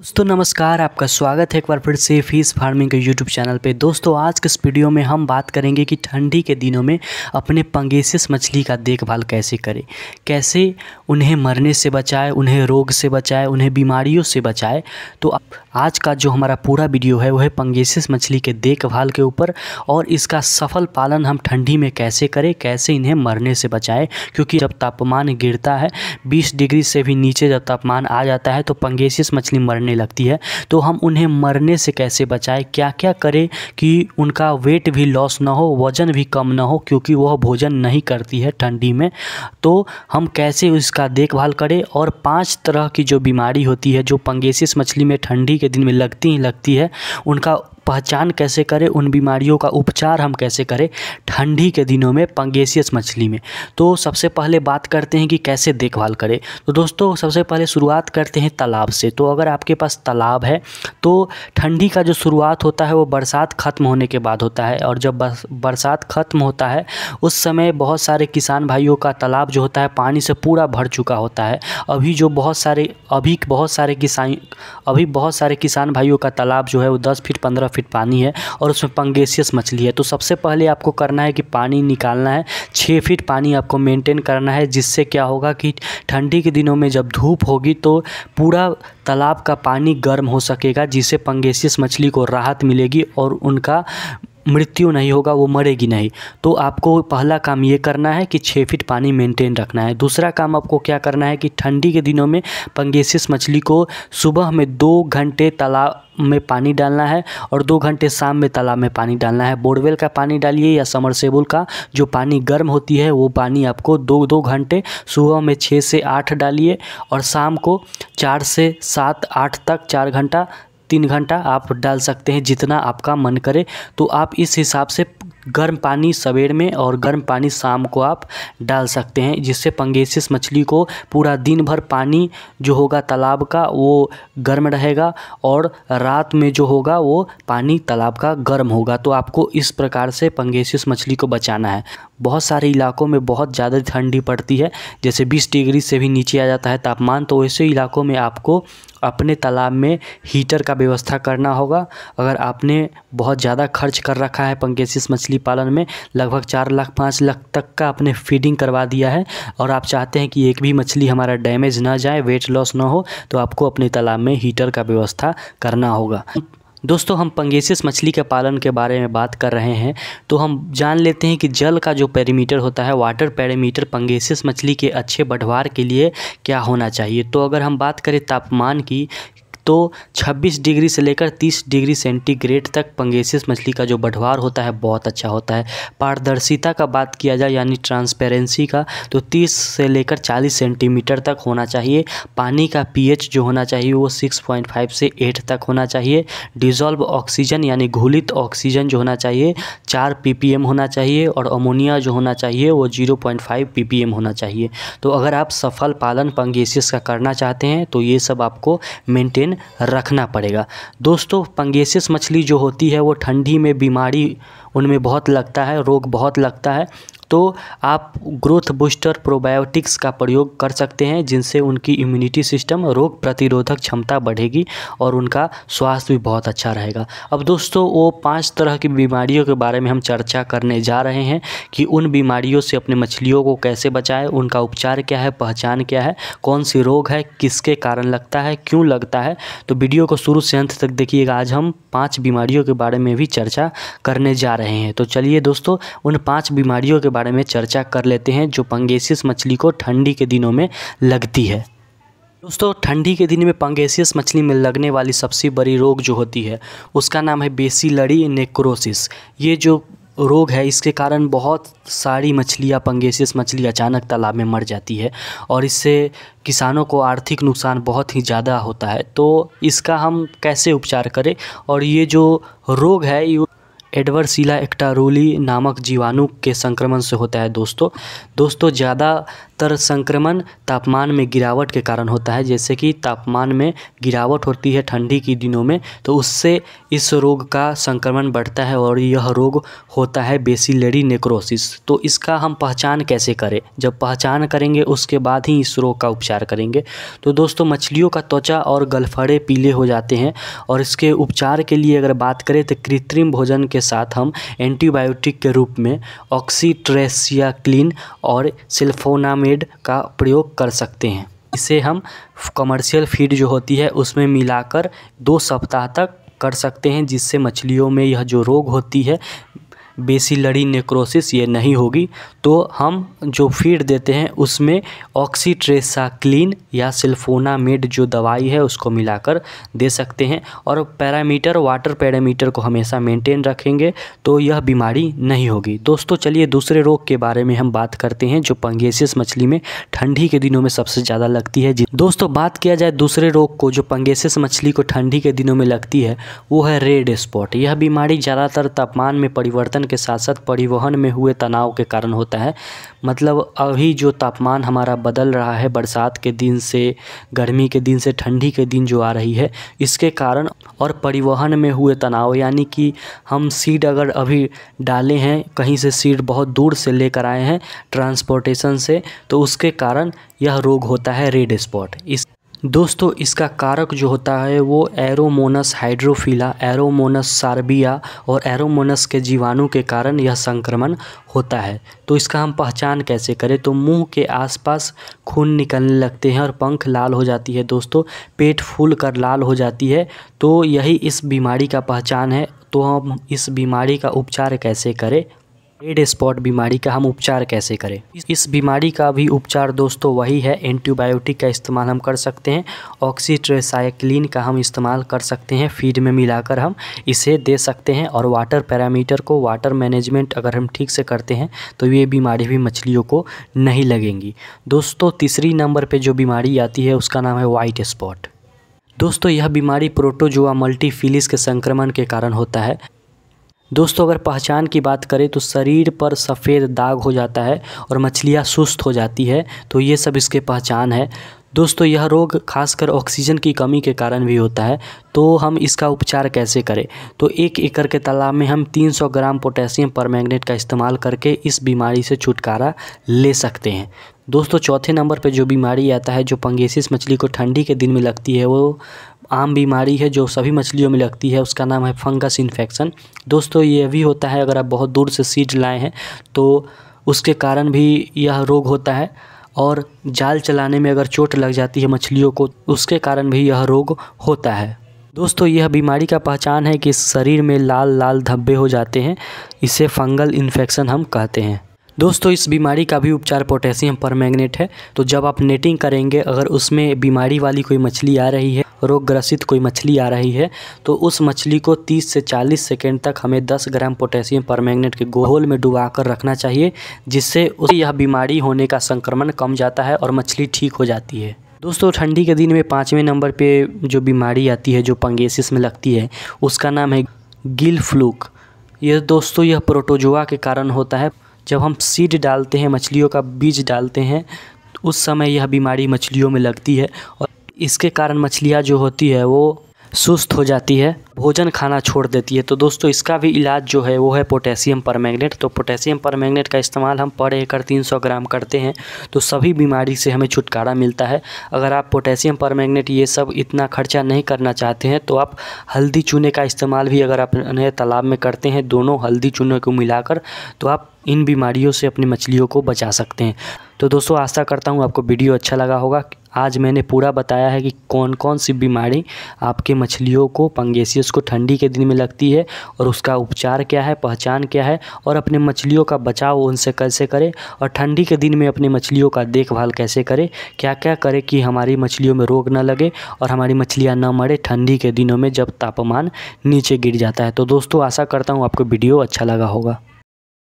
दोस्तों नमस्कार आपका स्वागत है एक बार फिर से फीस फार्मिंग के यूट्यूब चैनल पे दोस्तों आज के इस वीडियो में हम बात करेंगे कि ठंडी के दिनों में अपने पंगेसिस मछली का देखभाल कैसे करें कैसे उन्हें मरने से बचाए उन्हें रोग से बचाए उन्हें बीमारियों से बचाए तो आप आज का जो हमारा पूरा वीडियो है वह है पंगेसिस मछली के देखभाल के ऊपर और इसका सफल पालन हम ठंडी में कैसे करें कैसे इन्हें मरने से बचाएं क्योंकि जब तापमान गिरता है 20 डिग्री से भी नीचे जब तापमान आ जाता है तो पंगेसिस मछली मरने लगती है तो हम उन्हें मरने से कैसे बचाएं क्या क्या करें कि उनका वेट भी लॉस ना हो वज़न भी कम ना हो क्योंकि वह भोजन नहीं करती है ठंडी में तो हम कैसे इसका देखभाल करें और पाँच तरह की जो बीमारी होती है जो पंगेसिस मछली में ठंडी के दिन में लगती ही लगती है उनका पहचान कैसे करें उन बीमारियों का उपचार हम कैसे करें ठंडी के दिनों में पंगेसियस मछली में तो सबसे पहले बात करते हैं कि कैसे देखभाल करें तो दोस्तों सबसे पहले शुरुआत करते हैं तालाब से तो अगर आपके पास तालाब है तो ठंडी का जो शुरुआत होता है वो बरसात ख़त्म होने के बाद होता है और जब बरसात ख़त्म होता है उस समय बहुत सारे किसान भाइयों का तालाब जो होता है पानी से पूरा भर चुका होता है अभी जो बहुत सारे अभी बहुत सारे किसान अभी बहुत सारे किसान भाइयों का तालाब जो है वो दस फीट पंद्रह फीट पानी है और उसमें पंगेसियस मछली है तो सबसे पहले आपको करना है कि पानी निकालना है छः फीट पानी आपको मेंटेन करना है जिससे क्या होगा कि ठंडी के दिनों में जब धूप होगी तो पूरा तालाब का पानी गर्म हो सकेगा जिससे पंगेसियस मछली को राहत मिलेगी और उनका मृत्यु नहीं होगा वो मरेगी नहीं तो आपको पहला काम ये करना है कि छः फीट पानी मेंटेन रखना है दूसरा काम आपको क्या करना है कि ठंडी के दिनों में पंगेसिस मछली को सुबह में दो घंटे तालाब में पानी डालना है और दो घंटे शाम में तालाब में पानी डालना है बोरवेल का पानी डालिए या समरसेबुल का जो पानी गर्म होती है वो पानी आपको दो दो घंटे सुबह में छः से आठ डालिए और शाम को चार से सात आठ तक चार घंटा तीन घंटा आप डाल सकते हैं जितना आपका मन करे तो आप इस हिसाब से गर्म पानी सवेर में और गर्म पानी शाम को आप डाल सकते हैं जिससे पंगेसिस मछली को पूरा दिन भर पानी जो होगा तालाब का वो गर्म रहेगा और रात में जो होगा वो पानी तालाब का गर्म होगा तो आपको इस प्रकार से पंगेसिस मछली को बचाना है बहुत सारे इलाकों में बहुत ज़्यादा ठंडी पड़ती है जैसे 20 डिग्री से भी नीचे आ जाता है तापमान तो ऐसे इलाकों में आपको अपने तालाब में हीटर का व्यवस्था करना होगा अगर आपने बहुत ज़्यादा खर्च कर रखा है पंकेसिस मछली पालन में लगभग चार लाख पाँच लाख तक का आपने फीडिंग करवा दिया है और आप चाहते हैं कि एक भी मछली हमारा डैमेज ना जाए वेट लॉस ना हो तो आपको अपने तालाब में हीटर का व्यवस्था करना होगा दोस्तों हम पंगेसिस मछली के पालन के बारे में बात कर रहे हैं तो हम जान लेते हैं कि जल का जो पैरामीटर होता है वाटर पैरामीटर पंगेसिस मछली के अच्छे बढ़वार के लिए क्या होना चाहिए तो अगर हम बात करें तापमान की तो 26 डिग्री से लेकर 30 डिग्री सेंटीग्रेड तक पंगेसियस मछली का जो बढ़वार होता है बहुत अच्छा होता है पारदर्शिता का बात किया जाए यानी ट्रांसपेरेंसी का तो 30 से लेकर 40 सेंटीमीटर तक होना चाहिए पानी का पीएच जो होना चाहिए वो 6.5 से 8 तक होना चाहिए डिजॉल्व ऑक्सीजन यानी घुलित ऑक्सीजन जो होना चाहिए चार पी होना चाहिए और अमोनिया जो होना चाहिए वो जीरो पॉइंट होना चाहिए तो अगर आप सफल पालन पंगेसियस का करना चाहते हैं तो ये सब आपको मेंटेन रखना पड़ेगा दोस्तों पंगेसिस मछली जो होती है वो ठंडी में बीमारी उनमें बहुत लगता है रोग बहुत लगता है तो आप ग्रोथ बूस्टर प्रोबायोटिक्स का प्रयोग कर सकते हैं जिनसे उनकी इम्यूनिटी सिस्टम रोग प्रतिरोधक क्षमता बढ़ेगी और उनका स्वास्थ्य भी बहुत अच्छा रहेगा अब दोस्तों वो पांच तरह की बीमारियों के बारे में हम चर्चा करने जा रहे हैं कि उन बीमारियों से अपने मछलियों को कैसे बचाएं उनका उपचार क्या है पहचान क्या है कौन सी रोग है किसके कारण लगता है क्यों लगता है तो वीडियो को शुरू से अंत तक देखिएगा आज हम पाँच बीमारियों के बारे में भी चर्चा करने जा रहे हैं तो चलिए दोस्तों उन पाँच बीमारियों के बारे में चर्चा कर लेते हैं जो पंगेसियस मछली को ठंडी के दिनों में लगती है दोस्तों ठंडी के दिन में पंगेसियस मछली में लगने वाली सबसे बड़ी रोग जो होती है उसका नाम है बेसी लड़ी नेक्रोसिस ये जो रोग है इसके कारण बहुत सारी मछलियाँ पंगेसियस मछली अचानक तालाब में मर जाती है और इससे किसानों को आर्थिक नुकसान बहुत ही ज़्यादा होता है तो इसका हम कैसे उपचार करें और ये जो रोग है एडवर्सिला एक्टारोली नामक जीवाणु के संक्रमण से होता है दोस्तों दोस्तों ज़्यादातर संक्रमण तापमान में गिरावट के कारण होता है जैसे कि तापमान में गिरावट होती है ठंडी के दिनों में तो उससे इस रोग का संक्रमण बढ़ता है और यह रोग होता है बेसिलरी नेक्रोसिस तो इसका हम पहचान कैसे करें जब पहचान करेंगे उसके बाद ही इस रोग का उपचार करेंगे तो दोस्तों मछलियों का त्वचा और गलफड़े पीले हो जाते हैं और इसके उपचार के लिए अगर बात करें तो कृत्रिम भोजन के के साथ हम एंटीबायोटिक के रूप में क्लीन और सिल्फोनामेड का प्रयोग कर सकते हैं इसे हम कमर्शियल फीड जो होती है उसमें मिलाकर दो सप्ताह तक कर सकते हैं जिससे मछलियों में यह जो रोग होती है बेसिलरी नेक्रोसिस ये नहीं होगी तो हम जो फीड देते हैं उसमें ऑक्सीट्रेसाक्लिन या सिल्फोनामेड जो दवाई है उसको मिलाकर दे सकते हैं और पैरामीटर वाटर पैरामीटर को हमेशा मेंटेन रखेंगे तो यह बीमारी नहीं होगी दोस्तों चलिए दूसरे रोग के बारे में हम बात करते हैं जो पंगेसियस मछली में ठंडी के दिनों में सबसे ज़्यादा लगती है दोस्तों बात किया जाए दूसरे रोग को जो पंगेसियस मछली को ठंडी के दिनों में लगती है वो है रेड स्पॉट यह बीमारी ज़्यादातर तापमान में परिवर्तन के साथ साथ परिवहन में हुए तनाव के कारण होता है मतलब अभी जो तापमान हमारा बदल रहा है बरसात के दिन से गर्मी के दिन से ठंडी के दिन जो आ रही है इसके कारण और परिवहन में हुए तनाव यानी कि हम सीड अगर अभी डाले हैं कहीं से सीड बहुत दूर से लेकर आए हैं ट्रांसपोर्टेशन से तो उसके कारण यह रोग होता है रेड स्पॉट इस दोस्तों इसका कारक जो होता है वो एरोमोनस हाइड्रोफिला एरोमोनस सार्बिया और एरोमोनस के जीवाणु के कारण यह संक्रमण होता है तो इसका हम पहचान कैसे करें तो मुंह के आसपास खून निकलने लगते हैं और पंख लाल हो जाती है दोस्तों पेट फूल कर लाल हो जाती है तो यही इस बीमारी का पहचान है तो हम इस बीमारी का उपचार कैसे करें रेड स्पॉट बीमारी का हम उपचार कैसे करें इस बीमारी का भी उपचार दोस्तों वही है एंटीबायोटिक का इस्तेमाल हम कर सकते हैं ऑक्सीट्रेसाइक्लिन का हम इस्तेमाल कर सकते हैं फीड में मिलाकर हम इसे दे सकते हैं और वाटर पैरामीटर को वाटर मैनेजमेंट अगर हम ठीक से करते हैं तो ये बीमारी भी मछलियों को नहीं लगेंगी दोस्तों तीसरी नंबर पर जो बीमारी आती है उसका नाम है वाइट स्पॉट दोस्तों यह बीमारी प्रोटोजोआ मल्टीफिलिस के संक्रमण के कारण होता है दोस्तों अगर पहचान की बात करें तो शरीर पर सफ़ेद दाग हो जाता है और मछलियाँ सुस्त हो जाती है तो ये सब इसके पहचान है दोस्तों यह रोग खासकर ऑक्सीजन की कमी के कारण भी होता है तो हम इसका उपचार कैसे करें तो एक एकड़ के तालाब में हम 300 ग्राम पोटेशियम परमैंगनेट का इस्तेमाल करके इस बीमारी से छुटकारा ले सकते हैं दोस्तों चौथे नंबर पर जो बीमारी आता है जो पंगेसिस मछली को ठंडी के दिन में लगती है वो आम बीमारी है जो सभी मछलियों में लगती है उसका नाम है फंगस इन्फेक्शन दोस्तों ये भी होता है अगर आप बहुत दूर से सीड लाए हैं तो उसके कारण भी यह रोग होता है और जाल चलाने में अगर चोट लग जाती है मछलियों को उसके कारण भी यह रोग होता है दोस्तों यह बीमारी का पहचान है कि शरीर में लाल लाल धब्बे हो जाते हैं इसे फंगल इन्फेक्शन हम कहते हैं दोस्तों इस बीमारी का भी उपचार पोटेशियम पर है तो जब आप नेटिंग करेंगे अगर उसमें बीमारी वाली कोई मछली आ रही है रोग ग्रसित कोई मछली आ रही है तो उस मछली को 30 से 40 सेकेंड तक हमें 10 ग्राम पोटेशियम पर के गोहल में डुबाकर रखना चाहिए जिससे उस यह बीमारी होने का संक्रमण कम जाता है और मछली ठीक हो जाती है दोस्तों ठंडी के दिन में पाँचवें नंबर पे जो बीमारी आती है जो पंगेसिस में लगती है उसका नाम है गिल फ्लूक यह दोस्तों यह प्रोटोजोआ के कारण होता है जब हम सीड डालते हैं मछलियों का बीज डालते हैं तो उस समय यह बीमारी मछलियों में लगती है और इसके कारण मछलियाँ जो होती है वो सुस्त हो जाती है भोजन खाना छोड़ देती है तो दोस्तों इसका भी इलाज जो है वो है पोटेशियम परमैंगनेट तो पोटेशियम परमैंगनेट का इस्तेमाल हम पर एकड़ सौ ग्राम करते हैं तो सभी बीमारी से हमें छुटकारा मिलता है अगर आप पोटेशियम परमैंगनेट ये सब इतना खर्चा नहीं करना चाहते हैं तो आप हल्दी चूने का इस्तेमाल भी अगर आप तालाब में करते हैं दोनों हल्दी चूने को मिलाकर तो आप इन बीमारियों से अपनी मछलियों को बचा सकते हैं तो दोस्तों आशा करता हूँ आपको वीडियो अच्छा लगा होगा आज मैंने पूरा बताया है कि कौन कौन सी बीमारी आपके मछलियों को पंगेसियस को ठंडी के दिन में लगती है और उसका उपचार क्या है पहचान क्या है और अपने मछलियों का बचाव उनसे कैसे करें और ठंडी के दिन में अपने मछलियों का देखभाल कैसे करें क्या क्या करें कि हमारी मछलियों में रोग ना लगे और हमारी मछलियाँ ना मरे ठंडी के दिनों में जब तापमान नीचे गिर जाता है तो दोस्तों आशा करता हूँ आपको वीडियो अच्छा लगा होगा